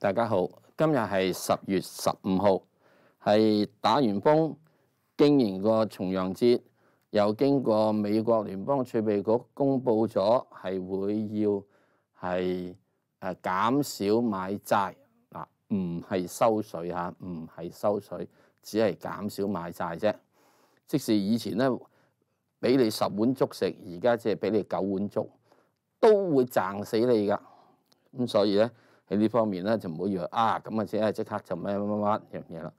大家好，今日系十月十五号，系打完风，经完个重阳节，又经过美国联邦储备局公布咗，系会要系诶减少买债嗱，唔系收水吓，唔系收水，只系减少买债啫。即使以前咧俾你十碗粥食，而家即系俾你九碗粥，都会赚死你噶。咁所以咧。喺呢方面咧就唔好以為啊咁啊，即係即刻就乜乜乜樣嘢啦。